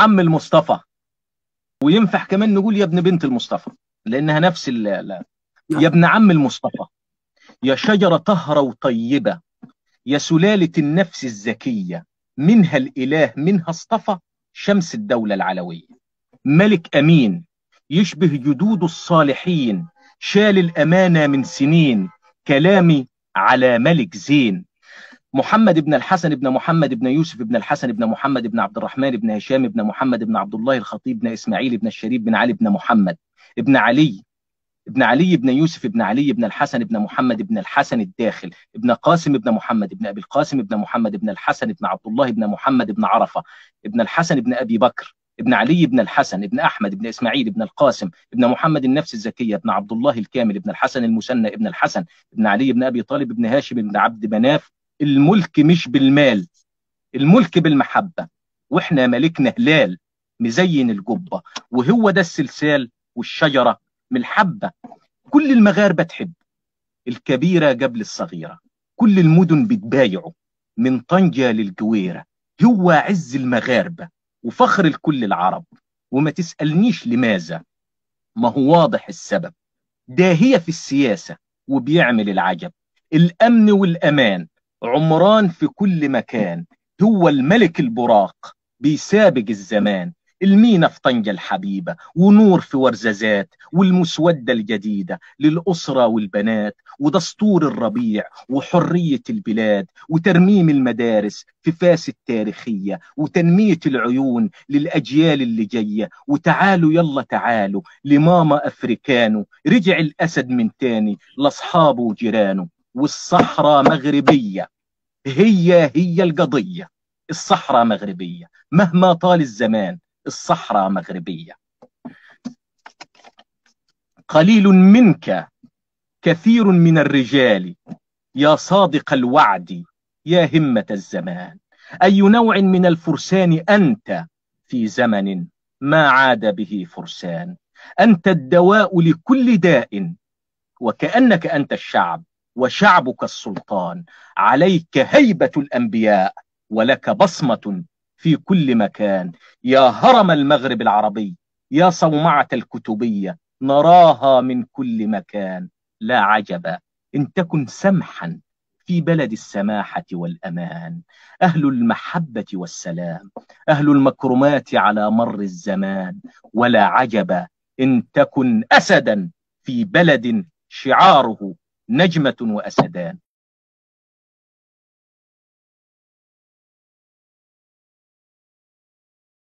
عم المصطفى وينفع كمان نقول يا ابن بنت المصطفى لانها نفس ال يا ابن عم المصطفى يا شجره طهره وطيبه يا سلاله النفس الزكيه منها الاله منها اصطفى شمس الدوله العلويه ملك امين يشبه جدود الصالحين شال الامانه من سنين كلامي على ملك زين محمد بن الحسن بن محمد بن يوسف بن الحسن بن محمد بن عبد الرحمن بن هشام بن محمد بن عبد الله الخطيب بن إسماعيل بن الشريف بن علي بن محمد بن علي ابن علي بن يوسف بن علي بن الحسن بن محمد بن الحسن الداخل ابن قاسم بن محمد بن ابي القاسم بن محمد بن الحسن بن عبد الله بن محمد بن عرفه ابن الحسن بن ابي بكر ابن علي بن الحسن ابن احمد بن اسماعيل بن القاسم ابن محمد النفس الزكيه ابن عبد الله الكامل ابن الحسن المسنى ابن الحسن ابن علي بن ابي طالب ابن هاشم بن عبد مناف الملك مش بالمال الملك بالمحبة واحنا ملكنا هلال مزين الجبة وهو ده السلسال والشجرة من الحبة كل المغاربة تحب الكبيرة قبل الصغيرة كل المدن بتبايعه من طنجة للجويرة هو عز المغاربة وفخر لكل العرب وما تسألنيش لماذا ما هو واضح السبب داهية في السياسة وبيعمل العجب الأمن والأمان عمران في كل مكان هو الملك البراق بيسابق الزمان المينا في طنجة الحبيبة ونور في ورزازات والمسودة الجديدة للأسرة والبنات ودستور الربيع وحرية البلاد وترميم المدارس في فاس التاريخية وتنمية العيون للأجيال اللي جاية وتعالوا يلا تعالوا لماما أفريكانو رجع الأسد من تاني لأصحابه وجيرانه والصحراء مغربية هي هي القضية الصحراء مغربية مهما طال الزمان الصحراء مغربية قليل منك كثير من الرجال يا صادق الوعد يا همة الزمان أي نوع من الفرسان أنت في زمن ما عاد به فرسان أنت الدواء لكل داء وكأنك أنت الشعب وشعبك السلطان عليك هيبة الأنبياء ولك بصمة في كل مكان يا هرم المغرب العربي يا صومعة الكتبية نراها من كل مكان لا عجب إن تكن سمحا في بلد السماحة والأمان أهل المحبة والسلام أهل المكرمات على مر الزمان ولا عجب إن تكن أسدا في بلد شعاره نجمة وأسدان